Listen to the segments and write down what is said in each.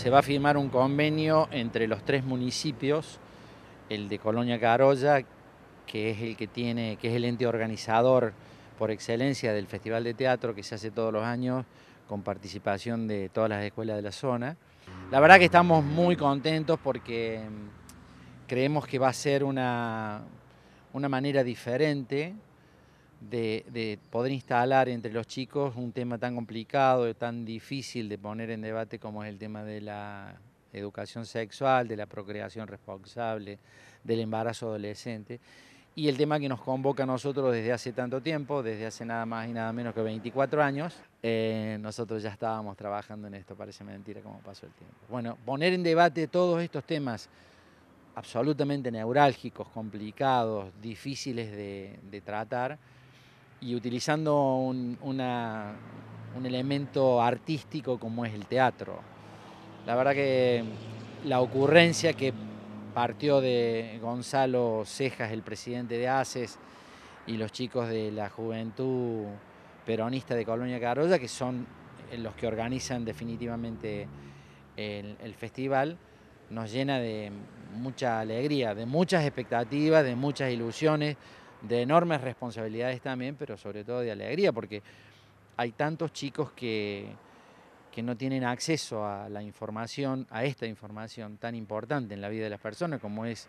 Se va a firmar un convenio entre los tres municipios, el de Colonia Carolla, que es el que tiene, que es el ente organizador por excelencia del Festival de Teatro que se hace todos los años con participación de todas las escuelas de la zona. La verdad que estamos muy contentos porque mm, creemos que va a ser una, una manera diferente de, poder instalar entre los chicos un tema tan complicado, tan difícil de poner en debate como es el tema de la educación sexual, de la procreación responsable, del embarazo adolescente. Y el tema que nos convoca a nosotros desde hace tanto tiempo, desde hace nada más y nada menos que 24 años, eh, nosotros ya estábamos trabajando en esto, parece mentira cómo pasó el tiempo. Bueno, poner en debate todos estos temas absolutamente neurálgicos, complicados, difíciles de tratar, y utilizando un, un elemento artístico como es el teatro. La verdad que la ocurrencia que partió de Gonzalo Cejas, el presidente de ACES, y los chicos de la juventud peronista de Colonia Carolla, que son los que organizan definitivamente el festival, nos llena de mucha alegría, de muchas expectativas, de muchas ilusiones, de enormes responsabilidades también, pero sobre todo de alegría, porque hay tantos chicos que, no tienen acceso a la información, a esta información tan importante en la vida de las personas como es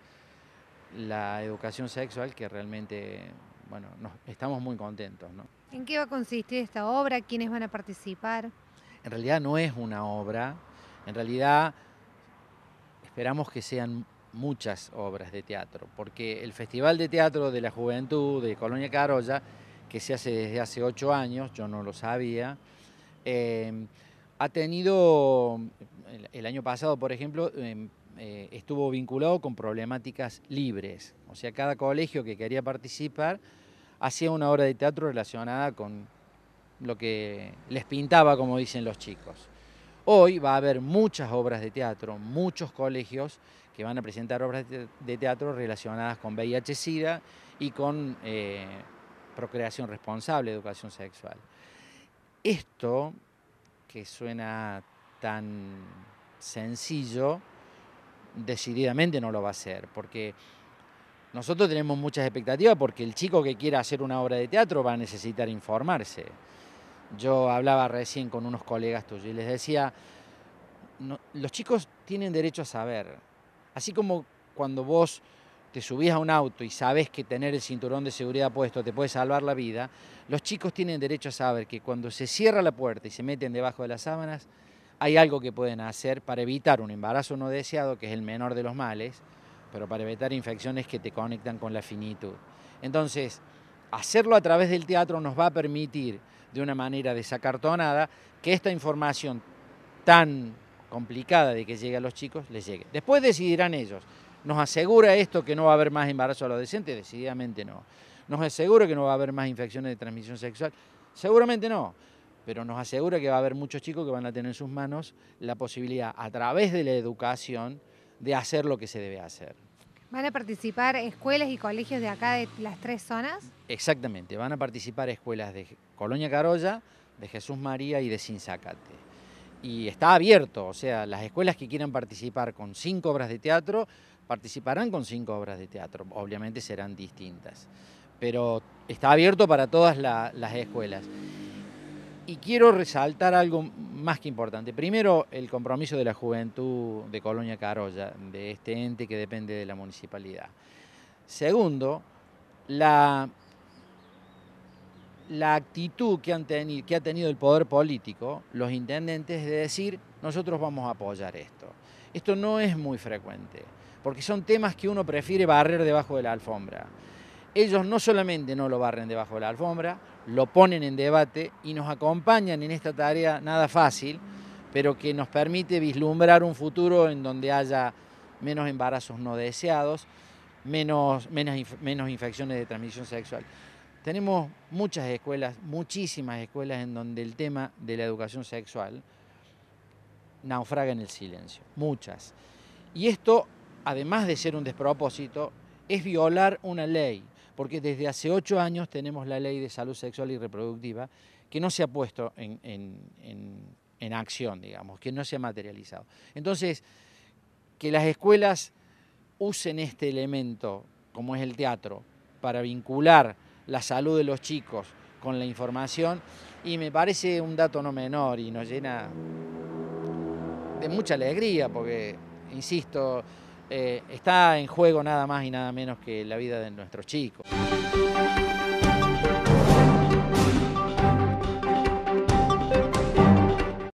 la educación sexual, que realmente, bueno, estamos muy contentos. ¿En qué va a consistir esta obra? ¿Quiénes van a participar? En realidad no es una obra, en realidad esperamos que sean muchas obras de teatro, porque el Festival de Teatro de la Juventud de Colonia Carolla, que se hace desde hace ocho años, yo no lo sabía, em, ha tenido, el año pasado por ejemplo, em, eh, estuvo vinculado con problemáticas libres, o sea, cada colegio que quería participar hacía una obra de teatro relacionada con lo que les pintaba, como dicen los chicos. Hoy va a haber muchas obras de teatro, muchos colegios que van a presentar obras de teatro relacionadas con VIH-Sida y con eh, procreación responsable, educación sexual. Esto, que suena tan sencillo, decididamente no lo va a hacer, porque nosotros tenemos muchas expectativas, porque el chico que quiera hacer una obra de teatro va a necesitar informarse. Yo hablaba recién con unos colegas tuyos y les decía, los chicos tienen derecho a saber. Así como cuando vos te subís a un auto y sabes que tener el cinturón de seguridad puesto te puede salvar la vida, los chicos tienen derecho a saber que cuando se cierra la puerta y se meten debajo de las sábanas, hay algo que pueden hacer para evitar un embarazo no deseado, que es el menor de los males, pero para evitar infecciones que te conectan con la finitud. Entonces, hacerlo a través del teatro nos va a permitir de una manera desacartonada, que esta información tan complicada de que llegue a los chicos les llegue. Después decidirán ellos. ¿Nos asegura esto que no va a haber más embarazo a adolescentes? Decididamente no. ¿Nos asegura que no va a haber más infecciones de transmisión sexual? Seguramente no. Pero nos asegura que va a haber muchos chicos que van a tener en sus manos la posibilidad, a través de la educación, de hacer lo que se debe hacer. ¿Van a participar escuelas y colegios de acá de las tres zonas? Exactamente, van a participar escuelas de Colonia Carolla, de Jesús María y de Sinzacate. Y está abierto, o sea, las escuelas que quieran participar con cinco obras de teatro, participarán con cinco obras de teatro, obviamente serán distintas, pero está abierto para todas las escuelas y quiero resaltar algo más que importante. Primero, el compromiso de la juventud de Colonia Carolla, de este ente que depende de la municipalidad. Segundo, la, actitud que ha tenido el poder político, los intendentes, de decir, nosotros vamos a apoyar esto. Esto no es muy frecuente, porque son temas que uno prefiere barrer debajo de la alfombra ellos no solamente no lo barren debajo de la alfombra, lo ponen en debate y nos acompañan en esta tarea nada fácil, pero que nos permite vislumbrar un futuro en donde haya menos embarazos no deseados, menos, menos, infecciones de transmisión sexual. Tenemos muchas escuelas, muchísimas escuelas en donde el tema de la educación sexual naufraga en el silencio, muchas. Y esto, además de ser un despropósito, es violar una ley porque desde hace ocho años tenemos la ley de salud sexual y reproductiva que no se ha puesto en, acción, digamos, que no se ha materializado. Entonces, que las escuelas usen este elemento, como es el teatro, para vincular la salud de los chicos con la información, y me parece un dato no menor y nos llena de mucha alegría, porque, insisto, eh, está en juego nada más y nada menos que la vida de nuestros chicos.